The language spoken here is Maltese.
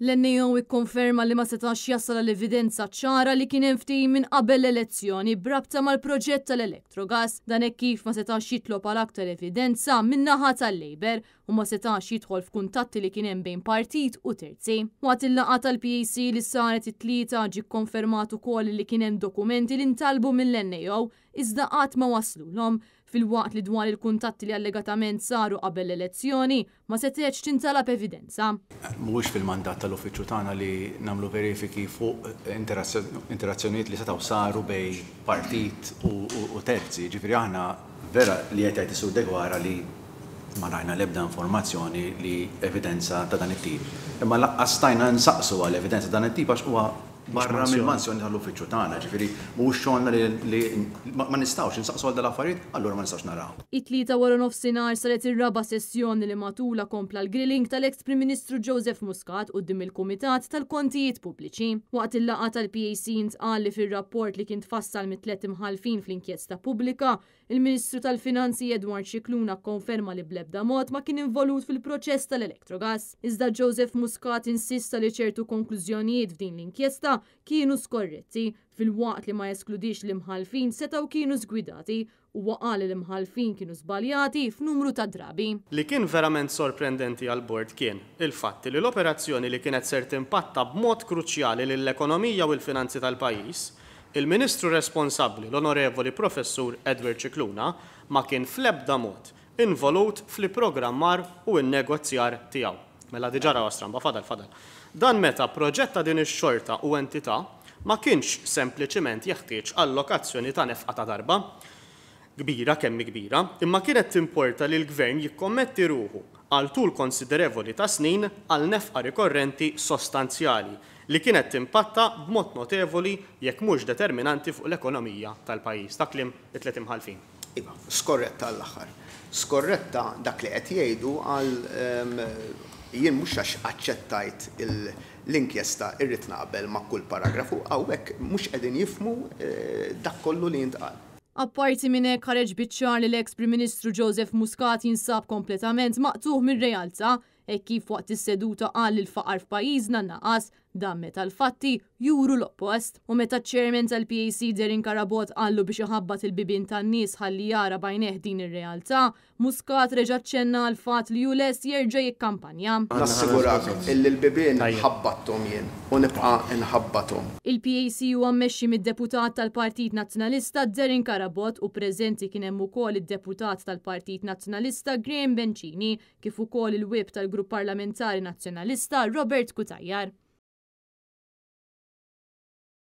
L-NEO ikkonferma li ma setax jasal l-evidenza ċara li kien ftehim minn qabel l-elezzjoni brabta mal-proġett tal elektrogas dan e kif ma setax jitlob għal aktar evidenza minn naħa tal-Labor u ma setax jidħol f'kuntatti li kien hemm bejn partit u terzi. Waqt il-laqgħa tal-PAC li saret it-tlieta ġi konfermatu ukoll li kien hemm dokumenti li ntalbu mill-NEO iżda qatt ma l-om fil-waqt li dwar il-kuntatti li allegatament saru qabel l-elezzjoni ma setgħetx tintala evidenza. Mhuwiex fil-mandat tal-uffiċċju tagħna li nagħmlu verifiki fuq interazzjonijiet li setgħu saru bej partit u terzi. Ġifieri aħna vera li qed jgħid isur degwara li ma rajna l-ebda informazzjoni li evidenza ta' dan it-tip. Imma laqqastajna stajna nsaqsu għal evidenza dan it-tip għax huwa barra mill-mansjoni tal-uffiċċju tagħna, ġifieri mhux xogħolna li ma nistgħux insaqsu għal dal-affarijiet, allura ma nistgħux naraw. It-tlieta wara nofsinhar saret ir-raba sessjoni li matula kompla l-grilling tal-ex Prim Ministru Joseph Muscat quddiem il-Kumitat tal-Kontijiet Pubbliċi. Waqt il-laqgħa tal-PAC intqal li fir-rapport li kien tfassal mit-tliet imħalfin fl-inkjesta pubblika Il-Ministru tal-Finanzi Edward Xikluna konferma li blebda mod ma kien involut fil-proċess tal elektrogas Iżda Joseph Muscat insista li ċertu konklużjonijiet f'din l-inkjesta kienu skorretti fil-waqt li ma jeskludix l-imħalfin setaw kienu zgwidati u waqali l-imħalfin kienu zbaljati f'numru ta' drabi. Li kien verament sorprendenti għal bord kien il-fatt li l-operazzjoni li kienet ser timpatta b'mod kruċjali lill-ekonomija u l-finanzi tal-pajis Il-Ministru responsabli, l-Onorevoli Professur Edward Cicluna, ma kien flebda mod involut fl-programmar u il-negozjar tijaw. Mela diġara għastramba, fadal, fadal. Dan meta proġetta din ix-xorta u entità ma kienx sempliċiment jeħtieġ allokazzjoni ta' nefqa ta' darba, kbira kemmi kbira, imma kienet timporta li l-gvern jikkommetti ruħu għal tul konsiderevoli ta' snin għal nefqa rikorrenti sostanzjali li kienet timpatta b'mod notevoli jekk mhux determinanti fuq l-ekonomija tal-pajjiż. Ta' klim it-tlet imħalfin. Iva, skorretta l aħħar Skorretta dak li qed jgħidu għal jien mhux għax aċċettajt l-inkjesta irrid naqbel ma' kull paragrafu hawnhekk mhux qegħdin jifmu eh, dak kollu li jintqal Apparti minn hekk ħareġ biċċar li l-ex Prim Ministru Joseph Muscat jinsab kompletament maqtuħ mir-realtà E kif waqt is-seduta qal il-faqar f'pajjiżna naqas dan meta l-fatti juru l-oppost u meta ċ-chairman tal-PAC Derin Karabot għallu biex iħabbat il-bibin tan-nies ħalli jara bajneh din ir-realtà, Muscat reġa' ċenna l-fatt li Jules jerġa' jikkampanja. Nassigurak illi l-bibin ħabbattom jien u nibqa' inħabbathom. Il-PAC huwa mmexxi mid-deputat tal-Partit Nazzjonalista Derin Karabot u preżenti kien hemm ukoll id-deputat tal-Partit Nazzjonalista Graham Bencini kif ukoll il-wib tal mill-Grupp Parlamentari Nazzjonalista Robert Kutajjar.